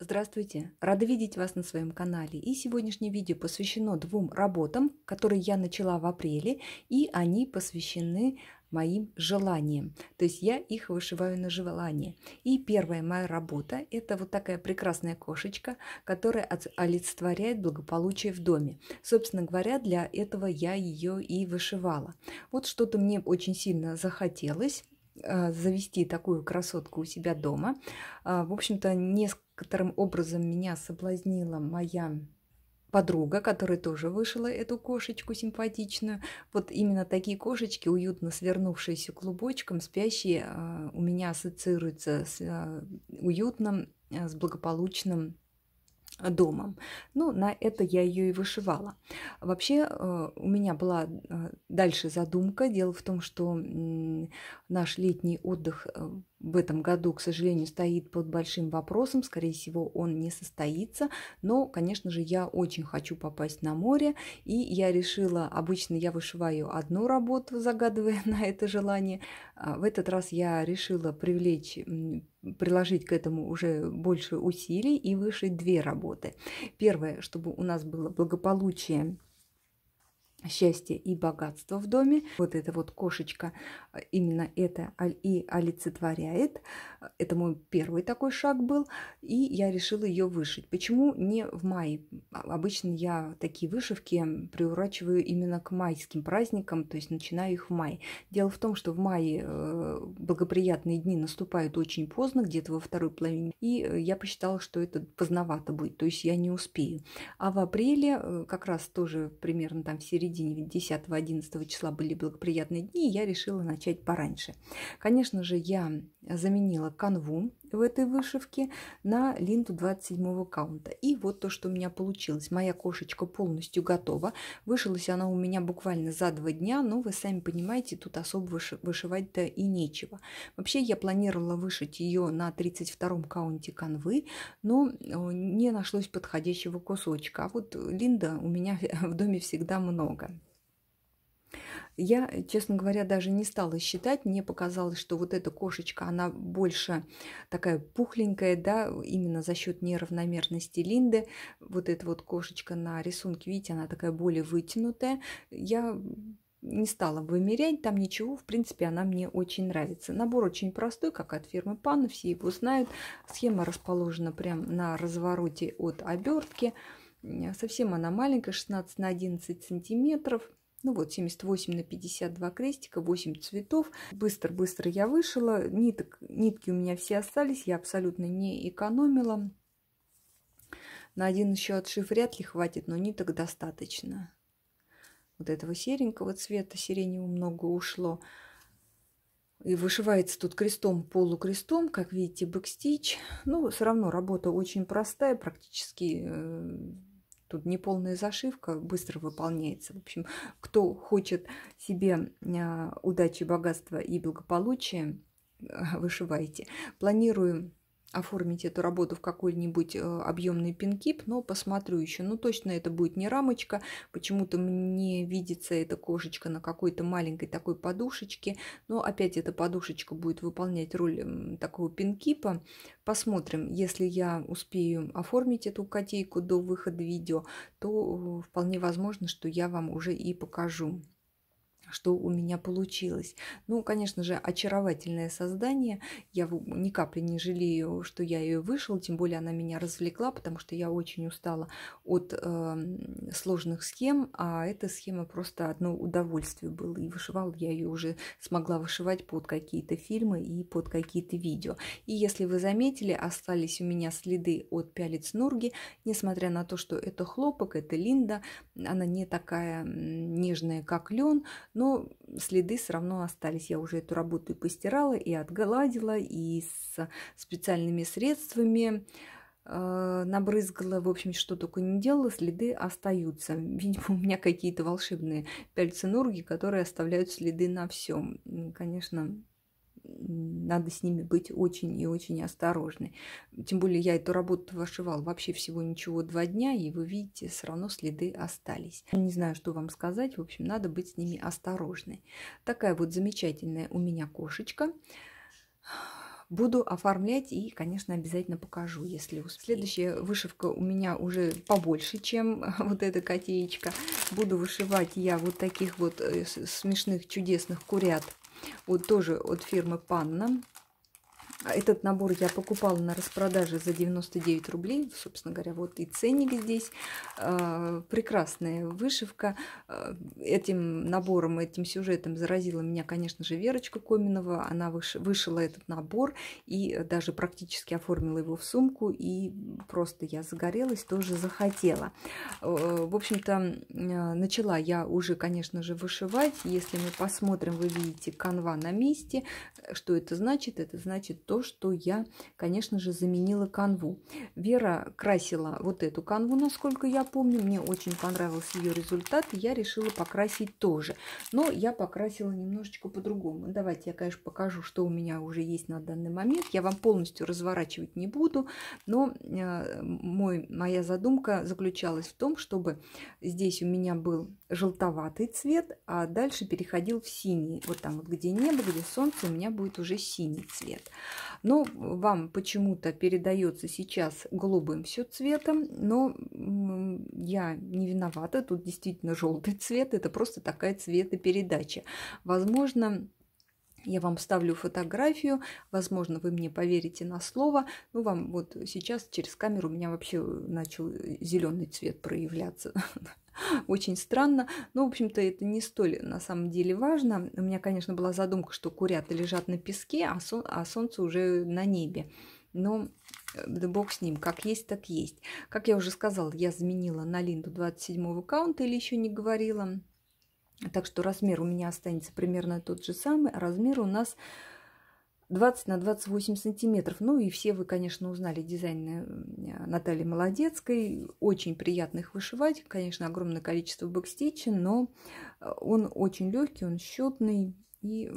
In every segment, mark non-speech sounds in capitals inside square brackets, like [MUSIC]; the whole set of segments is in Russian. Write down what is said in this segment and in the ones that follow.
Здравствуйте! Рада видеть вас на своем канале. И сегодняшнее видео посвящено двум работам, которые я начала в апреле, и они посвящены моим желаниям. То есть я их вышиваю на желание. И первая моя работа – это вот такая прекрасная кошечка, которая олицетворяет благополучие в доме. Собственно говоря, для этого я ее и вышивала. Вот что-то мне очень сильно захотелось э, завести такую красотку у себя дома. Э, в общем-то, несколько которым образом меня соблазнила моя подруга, которая тоже вышила эту кошечку симпатичную. Вот именно такие кошечки, уютно свернувшиеся клубочком, спящие, а, у меня ассоциируются с а, уютным, а, с благополучным домом. Ну, на это я ее и вышивала. Вообще, у меня была дальше задумка. Дело в том, что наш летний отдых в этом году, к сожалению, стоит под большим вопросом. Скорее всего, он не состоится. Но, конечно же, я очень хочу попасть на море. И я решила, обычно я вышиваю одну работу, загадывая [LAUGHS] на это желание. А, в этот раз я решила привлечь приложить к этому уже больше усилий и вышить две работы. Первое, чтобы у нас было благополучие счастье и богатство в доме. Вот эта вот кошечка э, именно это и олицетворяет. Это мой первый такой шаг был, и я решила ее вышить. Почему не в мае? А, обычно я такие вышивки приурачиваю именно к майским праздникам, то есть начинаю их в мае. Дело в том, что в мае э, благоприятные дни наступают очень поздно, где-то во второй половине, и э, я посчитала, что это поздновато будет, то есть я не успею. А в апреле, как раз тоже примерно там в середине середине 10-11 числа были благоприятные дни, я решила начать пораньше. Конечно же, я заменила канву в этой вышивке на линту 27 каунта. И вот то, что у меня получилось. Моя кошечка полностью готова. Вышилась она у меня буквально за два дня, но вы сами понимаете, тут особо вышивать-то и нечего. Вообще я планировала вышить ее на 32 каунте канвы, но э, не нашлось подходящего кусочка. А вот линда у меня [LAUGHS] в доме всегда много. Я, э, честно говоря, даже не стала считать. Мне показалось, что вот эта кошечка, она больше такая пухленькая, да, именно за счет неравномерности линды. Вот эта вот кошечка на рисунке, видите, она такая более вытянутая. Я не стала вымерять, там ничего, в принципе, она мне очень нравится. Набор очень простой, как от фирмы Пана, все его знают. Схема расположена прямо на развороте от обертки. Совсем она маленькая, 16 на 11 сантиметров. Ну вот, 78 на 52 крестика, 8 цветов. Быстро-быстро я вышила. Ниток, нитки у меня все остались, я абсолютно не экономила. На один еще отшив вряд ли хватит, но ниток достаточно. Вот этого серенького цвета, сиреневого много ушло. И вышивается тут крестом, полукрестом, как видите, бэкстич. Ну, все равно работа очень простая, практически э, Тут неполная зашивка быстро выполняется. В общем, кто хочет себе а, удачи, богатства и благополучия, э, вышивайте. Планирую оформить эту работу в какой-нибудь э, объемный пинкип, но посмотрю еще. Ну, точно это будет не рамочка. Почему-то мне видится эта кошечка на какой-то маленькой такой подушечке. Но опять эта подушечка будет выполнять роль такого пинкипа. Посмотрим. Если я успею оформить эту котейку до выхода видео, то вполне возможно, что я вам уже и покажу что у меня получилось. Ну, конечно же, очаровательное создание. Я ни капли не жалею, что я ее вышел, тем более она меня развлекла, потому что я очень устала от э, сложных схем, а эта схема просто одно удовольствие было. И вышивал я ее уже смогла вышивать под какие-то фильмы и под какие-то видео. И если вы заметили, остались у меня следы от пялец Нурги, несмотря на то, что это хлопок, это линда, она не такая нежная, как лен, но следы все равно остались. Я уже эту работу и постирала, и отгладила, и с специальными средствами э, набрызгала, в общем, что только не делала, следы остаются. Видимо, у меня какие-то волшебные пяльцинурги, которые оставляют следы на всем. Конечно, надо с ними быть очень и очень осторожной. Тем более я эту работу вышивал вообще всего ничего два дня, и вы видите, все равно следы остались. Не знаю, что вам сказать, в общем, надо быть с ними осторожной. Такая вот замечательная у меня кошечка. Буду оформлять и, конечно, обязательно покажу, если успею. Следующая вышивка у меня уже побольше, чем [LAUGHS] вот эта котеечка. Буду вышивать я вот таких вот э, смешных, чудесных курят вот тоже от фирмы Панна. А этот набор я покупала на распродаже за 99 рублей. Собственно говоря, вот и ценник здесь. А, прекрасная вышивка. А, этим набором, этим сюжетом заразила меня, конечно же, Верочка Коминова. Она вышила этот набор и даже практически оформила его в сумку. И просто я загорелась, тоже захотела. В общем-то, начала я уже, конечно же, вышивать. Если мы посмотрим, вы видите канва на месте. Что это значит? Это значит то, что я, конечно же, заменила канву. Вера красила вот эту канву, насколько я помню. Мне очень понравился ее результат. я решила покрасить тоже. Но я покрасила немножечко по-другому. Давайте я, конечно, покажу, что у меня уже есть на данный момент. Я вам полностью разворачивать не буду, но э, мой, моя задумка заключалась в том, чтобы здесь у меня был желтоватый цвет, а дальше переходил в синий. Вот там вот, где небо, где солнце, у меня будет уже синий цвет. Но вам почему-то передается сейчас голубым все цветом, но я не виновата, тут действительно желтый цвет, это просто такая цветопередача. Возможно, я вам ставлю фотографию, возможно, вы мне поверите на слово. Ну, вам вот сейчас через камеру у меня вообще э, начал э, зеленый цвет проявляться. [LAUGHS] Очень странно. Но, ну, в общем-то, это не столь на самом деле важно. У меня, конечно, была задумка, что курята лежат на песке, а, а, солнце уже на небе. Но э, да бог с ним, как есть, так есть. Как я уже сказала, я заменила на Линду 27-го аккаунта или еще не говорила так что размер у меня останется примерно тот же самый, а размер у нас 20 на 28 сантиметров. Ну и все вы, конечно, узнали дизайн э, Натальи Молодецкой. Очень приятно их вышивать. Конечно, огромное количество бэкстичи, но э, он очень легкий, он счетный и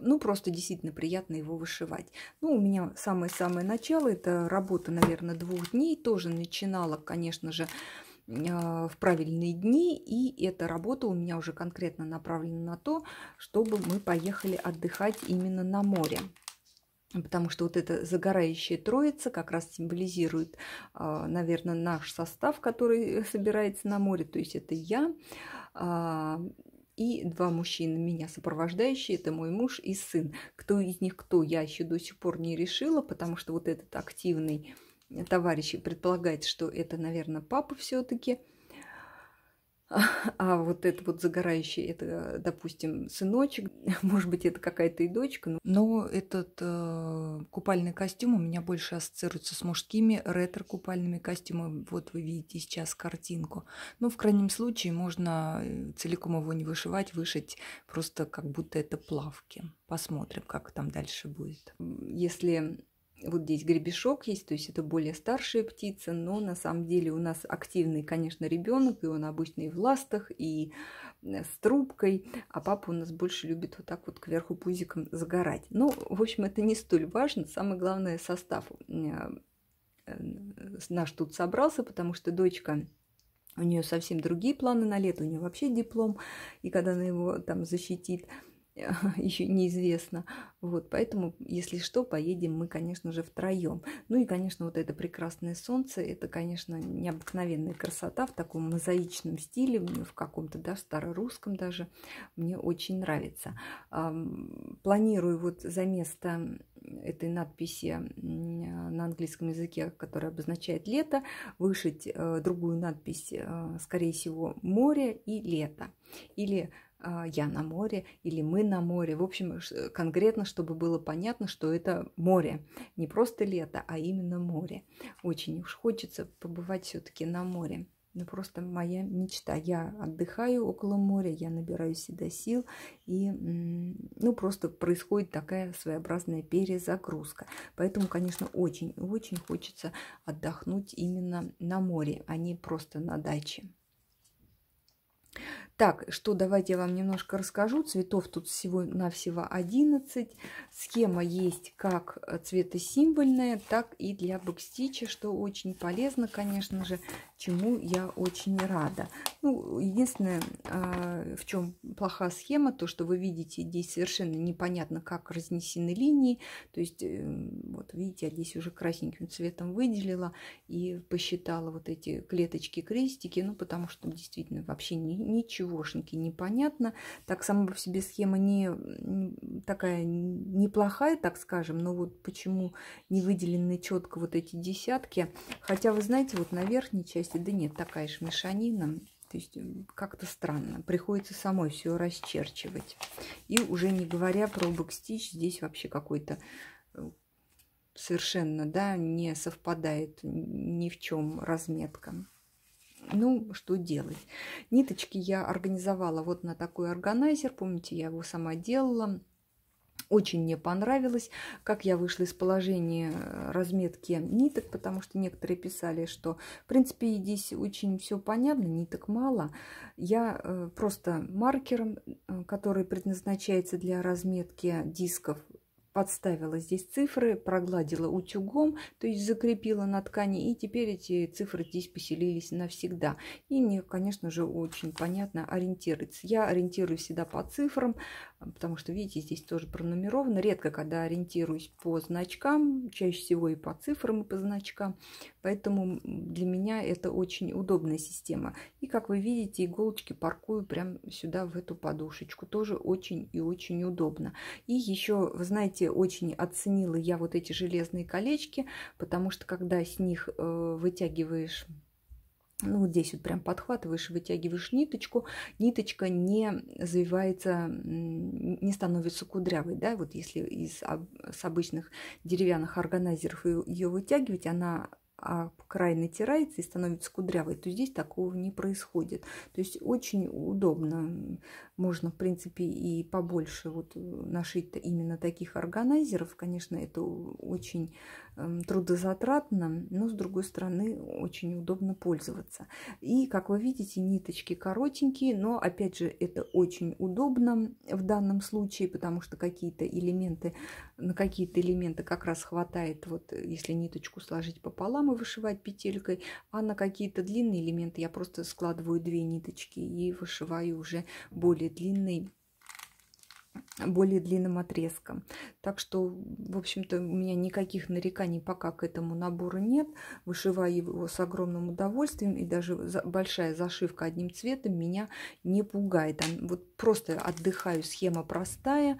ну, просто действительно приятно его вышивать. Ну, у меня самое-самое начало, это работа, наверное, двух дней. Тоже начинала, конечно же, а, в правильные дни, и эта работа у меня уже конкретно направлена на то, чтобы мы поехали отдыхать именно на море. Потому что вот эта загорающая троица как раз символизирует, а, наверное, наш состав, который [LAUGHS] собирается на море. То есть это я а, и два мужчины, меня сопровождающие, это мой муж и сын. Кто из них кто, я еще до сих пор не решила, потому что вот этот активный Товарищи предполагают, что это, наверное, папа все-таки. А вот это вот загорающий, это, допустим, сыночек, [LAUGHS] может быть, это какая-то и дочка. Но этот э, купальный костюм у меня больше ассоциируется с мужскими ретро-купальными костюмами. Вот вы видите сейчас картинку. Но в крайнем случае можно э, целиком его не вышивать, вышить просто как будто это плавки. Посмотрим, как там дальше будет. Если вот здесь гребешок есть, то есть это более старшая птица, но на самом деле у нас активный, конечно, ребенок, и он обычно и в ластах, и э, с трубкой, а папа у нас больше любит вот так вот кверху пузиком загорать. Ну, в общем, это не столь важно, самое главное состав э, э, наш тут собрался, потому что дочка у нее совсем другие планы на лето, у нее вообще диплом, и когда она его там защитит, [LAUGHS] еще неизвестно. Вот, поэтому, если что, поедем мы, конечно же, втроем. Ну и, конечно, вот это прекрасное солнце, это, конечно, необыкновенная красота в таком мозаичном стиле, в каком-то, да, старорусском даже. Мне очень нравится. Планирую вот за место этой надписи на английском языке, которая обозначает лето, вышить э, другую надпись, э, скорее всего, море и лето. Или а, я на море или мы на море. В общем, э, конкретно, чтобы было понятно, что это море. Не просто лето, а именно море. Очень уж хочется побывать все-таки на море. Ну, просто моя мечта. Я отдыхаю около моря, я набираю себя сил, и, ну, просто происходит такая своеобразная перезагрузка. Поэтому, конечно, очень-очень хочется отдохнуть именно на море, а не просто на даче. Так, что давайте я вам немножко расскажу. Цветов тут всего-навсего 11. Схема есть как цветосимвольная, так и для бэкстича, что очень полезно, конечно же чему я очень рада. Ну, единственное, а, в чем плохая схема, то, что вы видите, здесь совершенно непонятно, как разнесены линии. То есть, э, вот видите, я здесь уже красненьким цветом выделила и посчитала вот эти клеточки-крестики, ну, потому что действительно вообще ни, ничегошеньки непонятно. Так сама по себе схема не такая неплохая, так скажем, но вот почему не выделены четко вот эти десятки. Хотя, вы знаете, вот на верхней части счастье. Да нет, такая же мешанина. То есть как-то странно. Приходится самой все расчерчивать. И уже не говоря про бэкстич, здесь вообще какой-то э, совершенно, да, не совпадает ни в чем разметка. Ну, что делать? Ниточки я организовала вот на такой органайзер. Помните, я его сама делала. Очень мне понравилось, как я вышла из положения э, разметки ниток, потому что некоторые писали, что, в принципе, здесь очень все понятно, ниток мало. Я э, просто маркером, э, который предназначается для разметки дисков, подставила здесь цифры, прогладила утюгом, то есть закрепила на ткани, и теперь эти цифры здесь поселились навсегда. И мне, конечно же, очень понятно ориентироваться. Я ориентируюсь всегда по цифрам, потому что, видите, здесь тоже пронумеровано. Редко, когда ориентируюсь по значкам, чаще всего и по цифрам, и по значкам. Поэтому для меня это очень удобная система. И, как вы видите, иголочки паркую прямо сюда, в эту подушечку. Тоже очень и очень удобно. И еще, вы знаете, очень оценила я вот эти железные колечки, потому что, когда с них э, вытягиваешь ну, вот здесь вот прям подхватываешь, вытягиваешь ниточку, ниточка не завивается, не становится кудрявой, да, вот если из, с обычных деревянных органайзеров ее вытягивать, она а край натирается и становится кудрявой, то здесь такого не происходит. То есть очень удобно можно, в принципе, и побольше вот э, нашить именно таких органайзеров. Конечно, это очень эм, трудозатратно, но, с другой стороны, очень удобно пользоваться. И, как вы видите, ниточки коротенькие, но, опять же, это очень удобно в данном случае, потому что какие-то элементы, на какие-то элементы как раз хватает, вот если ниточку сложить пополам и вышивать петелькой, а на какие-то длинные элементы я просто складываю две ниточки и вышиваю уже более более длинный более длинным отрезком. Так что, в общем-то, у меня никаких нареканий пока к этому набору нет. Вышиваю его с огромным удовольствием, и даже большая зашивка одним цветом меня не пугает. Вот просто отдыхаю, схема простая,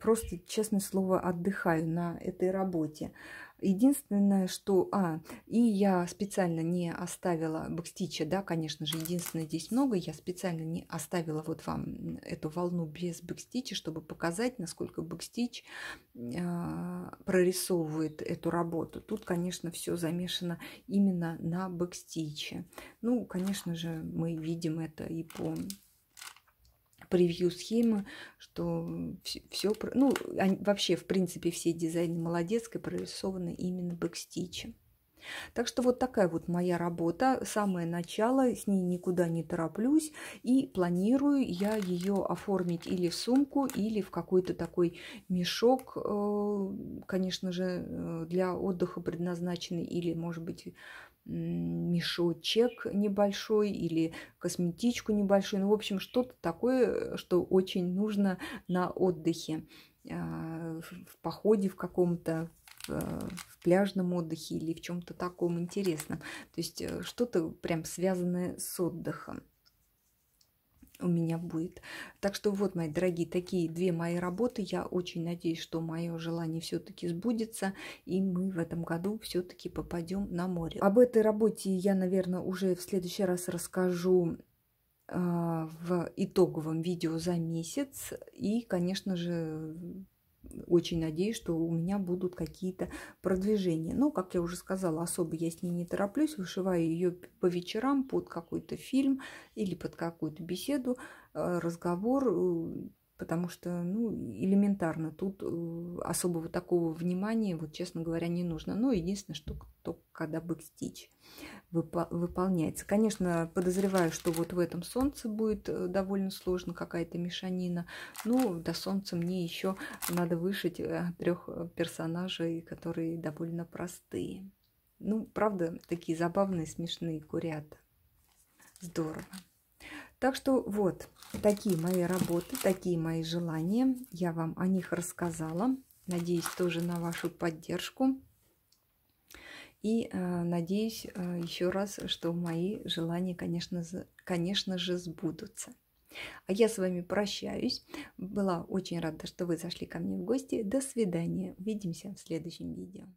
просто, честное слово, отдыхаю на этой работе. Единственное, что... А, и я специально не оставила бэкстича, да, конечно же, единственное здесь много. Я специально не оставила вот вам эту волну без бэкстича, чтобы показать, насколько бэкстич э, прорисовывает эту работу. Тут, конечно, все замешано именно на бэкстиче. Ну, конечно же, мы видим это и по превью схемы, что все, ну, вообще, в принципе, все дизайны молодецкой прорисованы именно бэкстичем. Так что вот такая вот моя работа, самое начало, с ней никуда не тороплюсь и планирую я ее оформить или в сумку, или в какой-то такой мешок, э, конечно же, э, для отдыха предназначенный, или, может быть, мешочек небольшой или косметичку небольшую. Ну, в общем, что-то такое, что очень нужно на отдыхе, а, в походе в каком-то, а, в пляжном отдыхе или в чем-то таком интересном. То есть э, что-то прям связанное с отдыхом у меня будет. Так что вот, мои дорогие, такие две мои работы. Я очень надеюсь, что мое желание все-таки сбудется, и мы в этом году все-таки попадем на море. Об этой работе я, наверное, уже в следующий раз расскажу а, в итоговом видео за месяц. И, конечно же, очень надеюсь, что у меня будут какие-то продвижения. Но, как я уже сказала, особо я с ней не тороплюсь. Вышиваю ее по вечерам под какой-то фильм или под какую-то беседу, э, разговор. Э, потому что, ну, элементарно, тут э, особого такого внимания, вот, честно говоря, не нужно. Но ну, единственное, что только когда бэкстич выпо- выполняется. Конечно, подозреваю, что вот в этом солнце будет э, довольно сложно какая-то мешанина. Ну, до солнца мне еще надо вышить э, трех персонажей, которые довольно простые. Ну, правда, такие забавные, смешные курята. Здорово. Так что вот такие мои работы, такие мои желания. Я вам о них рассказала. Надеюсь тоже на вашу поддержку. И э, надеюсь э, еще раз, что мои желания, конечно, конечно же, сбудутся. А я с вами прощаюсь. Была очень рада, что вы зашли ко мне в гости. До свидания. Увидимся в следующем видео.